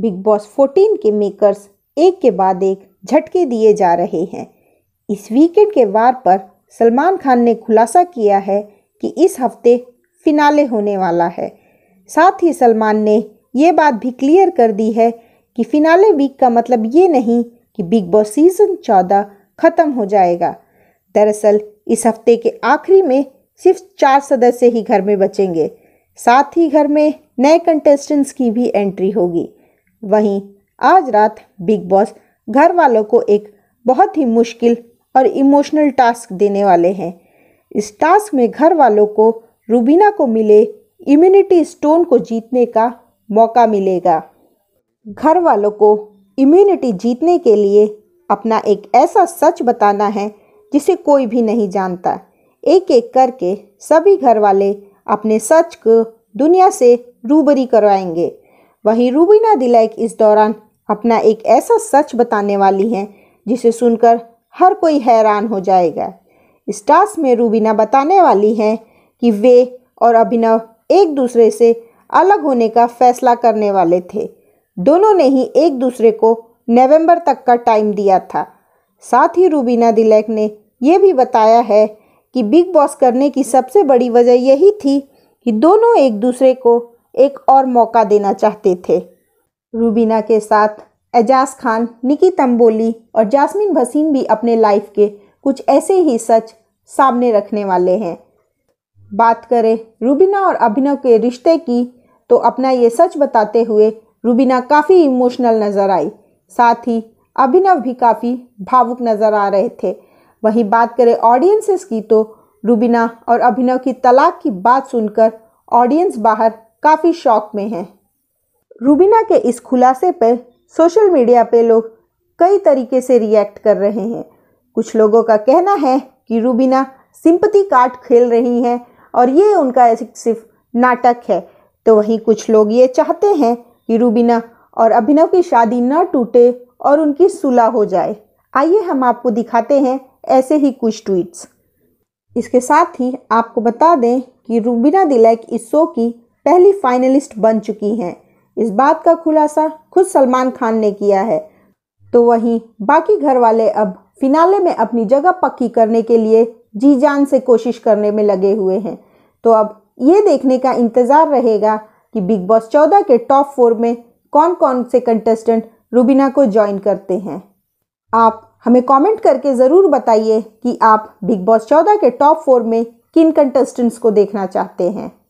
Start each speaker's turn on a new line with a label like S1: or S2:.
S1: big boss 14 के makers एक के बाद एक झटके दिए जा रहे हैं इस वीकेंड के वार पर सलमान खान ने खुलासा किया है कि इस हफ्ते फिनाले होने वाला है साथ ही सलमान ने ये बात भी क्लियर कर दी है कि फिनाले वीक का मतलब ये नहीं कि बिग बॉस सीज़न चौदह ख़त्म हो जाएगा दरअसल इस हफ्ते के आखिरी में सिर्फ चार सदस्य ही घर में बचेंगे साथ ही घर में नए कंटेस्टेंट्स की भी एंट्री होगी वहीं आज रात बिग बॉस घर वालों को एक बहुत ही मुश्किल और इमोशनल टास्क देने वाले हैं इस टास्क में घर वालों को रूबीना को मिले इम्यूनिटी स्टोन को जीतने का मौका मिलेगा घर वालों को इम्यूनिटी जीतने के लिए अपना एक ऐसा सच बताना है जिसे कोई भी नहीं जानता एक एक करके सभी घर वाले अपने सच को दुनिया से रूबरी करवाएंगे वहीं रूबीना दिलैक इस दौरान अपना एक ऐसा सच बताने वाली हैं जिसे सुनकर हर कोई हैरान हो जाएगा स्टार्स में रूबीना बताने वाली हैं कि वे और अभिनव एक दूसरे से अलग होने का फैसला करने वाले थे दोनों ने ही एक दूसरे को नवंबर तक का टाइम दिया था साथ ही रूबीना दिलैक ने यह भी बताया है कि बिग बॉस करने की सबसे बड़ी वजह यही थी कि दोनों एक दूसरे को एक और मौका देना चाहते थे रूबीना के साथ एजाज खान निकी तंबोली और जासमिन भसीन भी अपने लाइफ के कुछ ऐसे ही सच सामने रखने वाले हैं बात करें रूबीना और अभिनव के रिश्ते की तो अपना ये सच बताते हुए रूबीना काफ़ी इमोशनल नज़र आई साथ ही अभिनव भी काफ़ी भावुक नज़र आ रहे थे वहीं बात करें ऑडियंसेस की तो रूबीना और अभिनव की तलाक की बात सुनकर ऑडियंस बाहर काफ़ी शौक में हैं रूबीना के इस खुलासे पर सोशल मीडिया पे लोग कई तरीके से रिएक्ट कर रहे हैं कुछ लोगों का कहना है कि रूबीना सिंपति कार्ड खेल रही हैं और ये उनका सिर्फ नाटक है तो वहीं कुछ लोग ये चाहते हैं कि रूबीना और अभिनव की शादी न टूटे और उनकी सुलह हो जाए आइए हम आपको दिखाते हैं ऐसे ही कुछ ट्वीट्स इसके साथ ही आपको बता दें कि रूबीना दिलैक इस शो की पहली फाइनलिस्ट बन चुकी हैं इस बात का खुलासा खुद सलमान खान ने किया है तो वहीं बाकी घर वाले अब फिनाले में अपनी जगह पक्की करने के लिए जी जान से कोशिश करने में लगे हुए हैं तो अब ये देखने का इंतज़ार रहेगा कि बिग बॉस चौदह के टॉप फोर में कौन कौन से कंटेस्टेंट रूबीना को ज्वाइन करते हैं आप हमें कमेंट करके ज़रूर बताइए कि आप बिग बॉस चौदह के टॉप फोर में किन कंटेस्टेंट्स को देखना चाहते हैं